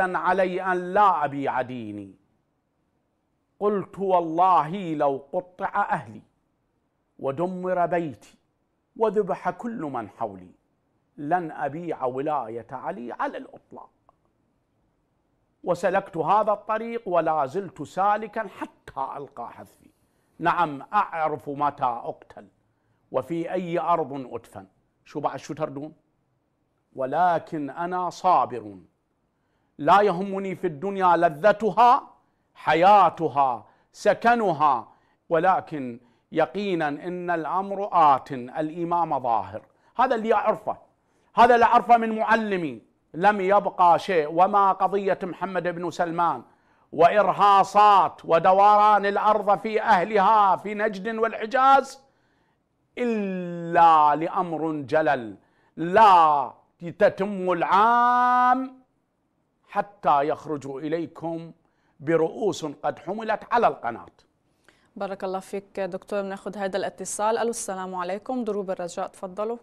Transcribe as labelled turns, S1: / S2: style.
S1: علي أن لا أبيع ديني قلت والله لو قطع أهلي ودمر بيتي وذبح كل من حولي لن أبيع ولاية علي على الإطلاق وسلكت هذا الطريق ولا زلت سالكا حتى ألقى حذفي نعم أعرف متى أقتل وفي أي أرض أدفن شو بعد شو تردون ولكن أنا صابر لا يهمني في الدنيا لذتها حياتها سكنها ولكن يقينا ان الامر ات الامام ظاهر هذا اللي اعرفه هذا اللي اعرفه من معلمي لم يبقى شيء وما قضيه محمد بن سلمان وارهاصات ودوران الارض في اهلها في نجد والحجاز الا لامر جلل لا تتم العام حتى يخرجوا إليكم برؤوس قد حملت على القناة بارك الله فيك دكتور ناخذ هذا الاتصال الو السلام عليكم دروب الرجاء تفضلوا